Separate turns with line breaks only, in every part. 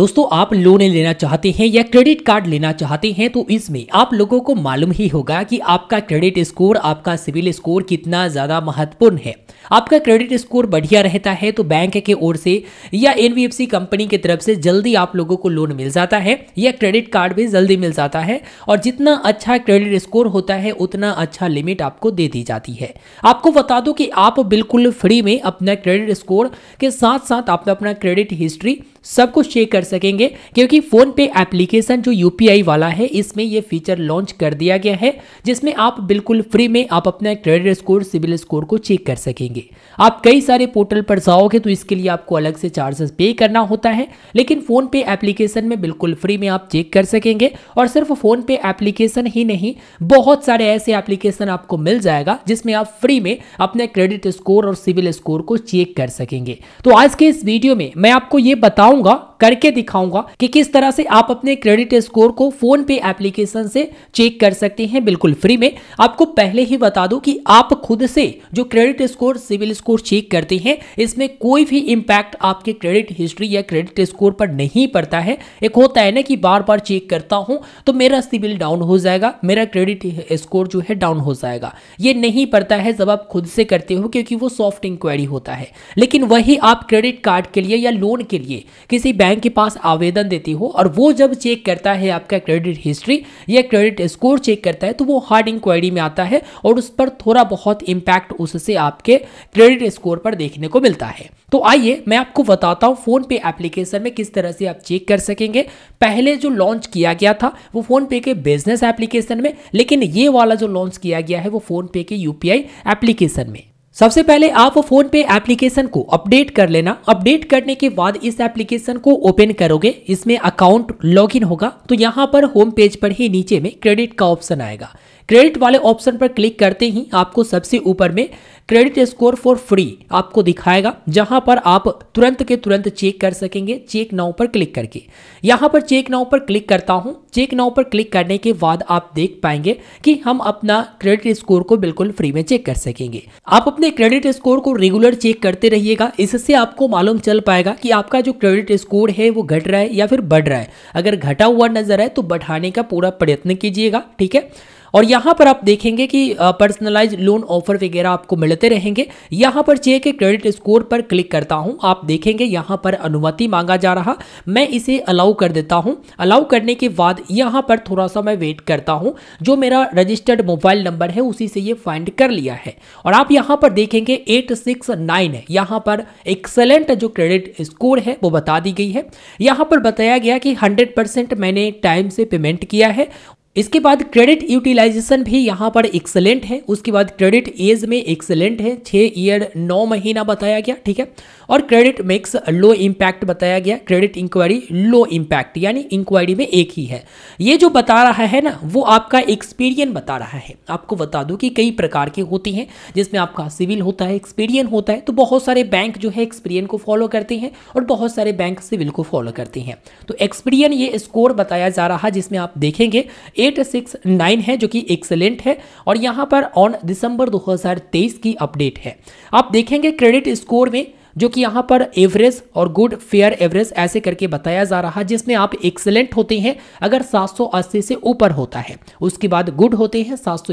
दोस्तों आप लोन लेना चाहते हैं या क्रेडिट कार्ड लेना चाहते हैं तो इसमें आप लोगों को मालूम ही होगा कि आपका क्रेडिट स्कोर आपका सिविल स्कोर कितना ज़्यादा महत्वपूर्ण है आपका क्रेडिट स्कोर बढ़िया रहता है तो बैंक के ओर से या एन कंपनी की तरफ से जल्दी आप लोगों को लोन मिल जाता है या क्रेडिट कार्ड भी जल्दी मिल जाता है और जितना अच्छा क्रेडिट स्कोर होता है उतना अच्छा लिमिट आपको दे दी जाती है आपको बता दो कि आप बिल्कुल फ्री में अपना क्रेडिट स्कोर के साथ साथ आप अपना क्रेडिट हिस्ट्री सब कुछ चेक कर सकेंगे क्योंकि फ़ोन पे एप्लीकेशन जो यू वाला है इसमें ये फीचर लॉन्च कर दिया गया है जिसमें आप बिल्कुल फ्री में आप अपना क्रेडिट स्कोर सिविल स्कोर को चेक कर सकेंगे आप कई सारे पोर्टल पर जाओगे तो इसके लिए आपको अलग से चार्जेस पे करना होता है लेकिन फ़ोन पे एप्लीकेशन में बिल्कुल फ्री में आप चेक कर सकेंगे और सिर्फ फ़ोन पे एप्लीकेशन ही नहीं बहुत सारे ऐसे एप्लीकेशन आपको मिल जाएगा जिसमें आप फ्री में अपने क्रेडिट स्कोर और सिविल स्कोर को चेक कर सकेंगे तो आज के इस वीडियो में मैं आपको ये बताऊँ 나온가 करके दिखाऊंगा कि किस तरह से आप अपने क्रेडिट स्कोर को फोन पे एप्लीकेशन से चेक कर सकते हैं बिल्कुल फ्री में आपको पहले ही बता दूं कि आप खुद से जो credit score CIBIL score check करते हैं इसमें कोई भी इंपैक्ट आपके क्रेडिट हिस्ट्री या क्रेडिट स्कोर पर नहीं पड़ता है एक होता है ना कि बार बार चेक करता हूं तो मेरा सिविल डाउन हो जाएगा मेरा क्रेडिट स्कोर जो है डाउन हो जाएगा ये नहीं पड़ता है जब आप खुद से करते हो क्योंकि वो सॉफ्ट इंक्वायरी होता है लेकिन वही आप क्रेडिट कार्ड के लिए या लोन के लिए किसी बैंक बैंक के पास आवेदन देती हो और वो जब चेक करता है आपका क्रेडिट हिस्ट्री या क्रेडिट स्कोर चेक करता है तो वो हार्ड इंक्वायरी में आता है और उस पर थोड़ा बहुत इम्पैक्ट उससे आपके क्रेडिट स्कोर पर देखने को मिलता है तो आइए मैं आपको बताता हूँ फोन पे एप्लीकेशन में किस तरह से आप चेक कर सकेंगे पहले जो लॉन्च किया गया था वो फोन पे के बिजनेस एप्लीकेशन में लेकिन ये वाला जो लॉन्च किया गया है वो फोन पे के यूपीआई एप्लीकेशन में सबसे पहले आप फोन पे एप्लीकेशन को अपडेट कर लेना अपडेट करने के बाद इस एप्लीकेशन को ओपन करोगे इसमें अकाउंट लॉगिन होगा तो यहाँ पर होम पेज पर ही नीचे में क्रेडिट का ऑप्शन आएगा क्रेडिट वाले ऑप्शन पर क्लिक करते ही आपको सबसे ऊपर में क्रेडिट स्कोर फॉर फ्री आपको दिखाएगा जहां पर आप तुरंत के तुरंत चेक कर सकेंगे चेक नाउ पर क्लिक करके यहां पर चेक नाउ पर क्लिक करता हूं चेक नाउ पर क्लिक करने के बाद आप देख पाएंगे कि हम अपना क्रेडिट स्कोर को बिल्कुल फ्री में चेक कर सकेंगे आप अपने क्रेडिट स्कोर को रेगुलर चेक करते रहिएगा इससे आपको मालूम चल पाएगा कि आपका जो क्रेडिट स्कोर है वो घट रहा है या फिर बढ़ रहा है अगर घटा हुआ नजर आए तो बढ़ाने का पूरा प्रयत्न कीजिएगा ठीक है और यहाँ पर आप देखेंगे कि पर्सनलाइज लोन ऑफर वगैरह आपको मिलते रहेंगे यहाँ पर चेक क्रेडिट स्कोर पर क्लिक करता हूँ आप देखेंगे यहाँ पर अनुमति मांगा जा रहा मैं इसे अलाउ कर देता हूँ अलाउ करने के बाद यहाँ पर थोड़ा सा मैं वेट करता हूँ जो मेरा रजिस्टर्ड मोबाइल नंबर है उसी से ये फाइंड कर लिया है और आप यहाँ पर देखेंगे एट सिक्स नाइन यहाँ पर एक्सेलेंट जो क्रेडिट स्कोर है वो बता दी गई है यहाँ पर बताया गया कि हंड्रेड परसेंट मैंने टाइम से पेमेंट किया है इसके बाद क्रेडिट यूटिलाइजेशन भी यहाँ पर एक्सलेंट है उसके बाद क्रेडिट एज में एक्सलेंट है छः ईयर नौ महीना बताया गया ठीक है और क्रेडिट मेक्स लो इम्पैक्ट बताया गया क्रेडिट इंक्वायरी लो इम्पैक्ट यानी इंक्वायरी में एक ही है ये जो बता रहा है ना वो आपका एक्सपीरियन बता रहा है आपको बता दूँ कि कई प्रकार के होती हैं जिसमें आपका सिविल होता है एक्सपीरियन होता है तो बहुत सारे बैंक जो है एक्सपीरियन को फॉलो करते हैं और बहुत सारे बैंक सिविल को फॉलो करते हैं तो एक्सपीरियन ये स्कोर बताया जा रहा है जिसमें आप देखेंगे एट सिक्स नाइन है जो कि एक्सेलेंट है और यहाँ पर ऑन दिसंबर 2023 की अपडेट है आप देखेंगे क्रेडिट स्कोर में जो कि यहाँ पर एवरेज और गुड फेयर एवरेज ऐसे करके बताया जा रहा है जिसमें आप एक्सेलेंट होते हैं अगर 780 से ऊपर होता है उसके बाद गुड होते हैं सात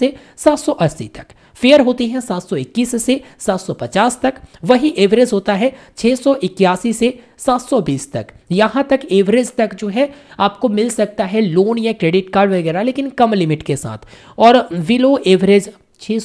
से अस्सी तक फेयर होती हैं 721 से 750 तक वही एवरेज होता है 681 से 720 तक यहाँ तक एवरेज तक जो है आपको मिल सकता है लोन या क्रेडिट कार्ड वगैरह लेकिन कम लिमिट के साथ और विलो एवरेज छः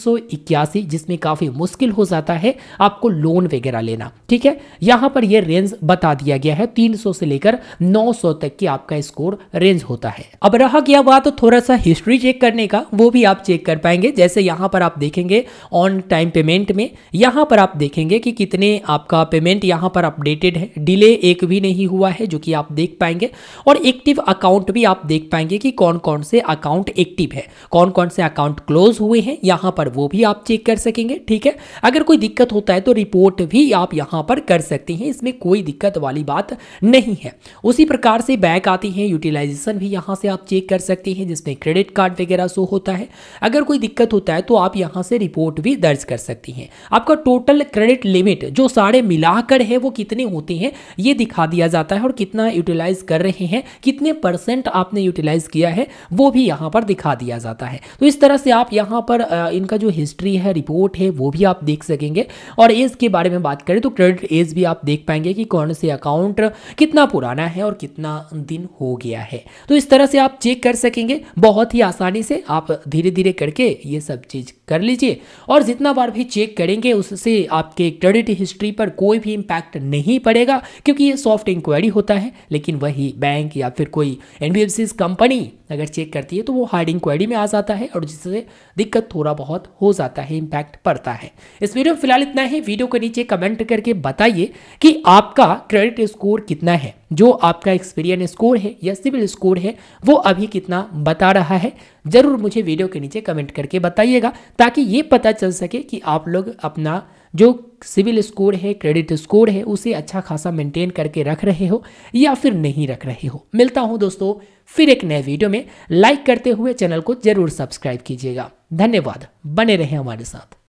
जिसमें काफ़ी मुश्किल हो जाता है आपको लोन वगैरह लेना ठीक है यहाँ पर यह रेंज बता दिया गया है 300 से लेकर 900 तक की आपका स्कोर रेंज होता है अब रहा गया बात तो थोड़ा सा हिस्ट्री चेक करने का वो भी आप चेक कर पाएंगे जैसे यहाँ पर आप देखेंगे ऑन टाइम पेमेंट में यहाँ पर आप देखेंगे कि कितने आपका पेमेंट यहाँ पर अपडेटेड है डिले एक भी नहीं हुआ है जो कि आप देख पाएंगे और एक्टिव अकाउंट भी आप देख पाएंगे कि कौन कौन से अकाउंट एक्टिव है कौन कौन से अकाउंट क्लोज हुए हैं या यहाँ पर वो भी आप चेक कर सकेंगे ठीक है अगर कोई दिक्कत होता है तो रिपोर्ट भी आप यहाँ पर कर सकते हैं इसमें कोई दिक्कत वाली बात नहीं है उसी प्रकार से बैक आती हैं यूटिलाइजेशन भी यहाँ से आप चेक कर सकते हैं जिसमें क्रेडिट कार्ड वगैरह शो होता है अगर कोई दिक्कत होता है तो आप यहाँ से रिपोर्ट भी दर्ज कर सकती हैं आपका टोटल क्रेडिट लिमिट जो सारे मिलाकर है वो कितने होते हैं ये दिखा दिया जाता है और कितना यूटिलाइज कर रहे हैं कितने परसेंट आपने यूटिलाइज किया है वो भी यहाँ पर दिखा दिया जाता है तो इस तरह से आप यहाँ पर इनका जो हिस्ट्री है रिपोर्ट है वो भी आप देख सकेंगे और एज के बारे में बात करें तो क्रेडिट एज भी आप देख पाएंगे कि कौन से अकाउंट कितना पुराना है और कितना दिन हो गया है तो इस तरह से आप चेक कर सकेंगे बहुत ही आसानी से आप धीरे धीरे करके ये सब चीज़ कर लीजिए और जितना बार भी चेक करेंगे उससे आपके क्रेडिट हिस्ट्री पर कोई भी इम्पैक्ट नहीं पड़ेगा क्योंकि ये सॉफ्ट इंक्वायरी होता है लेकिन वही बैंक या फिर कोई एन कंपनी अगर चेक करती है तो वो हार्ड इंक्वायरी में आ जाता है और जिससे दिक्कत थोड़ा बहुत हो जाता है इम्पैक्ट पड़ता है इस वीडियो में फिलहाल इतना ही वीडियो के नीचे कमेंट करके बताइए कि आपका क्रेडिट स्कोर कितना है जो आपका एक्सपीरियंस स्कोर है या सिविल स्कोर है वो अभी कितना बता रहा है ज़रूर मुझे वीडियो के नीचे कमेंट करके बताइएगा ताकि ये पता चल सके कि आप लोग अपना जो सिविल स्कोर है क्रेडिट स्कोर है उसे अच्छा खासा मेंटेन करके रख रहे हो या फिर नहीं रख रहे हो मिलता हूँ दोस्तों फिर एक नए वीडियो में लाइक करते हुए चैनल को ज़रूर सब्सक्राइब कीजिएगा धन्यवाद बने रहें हमारे साथ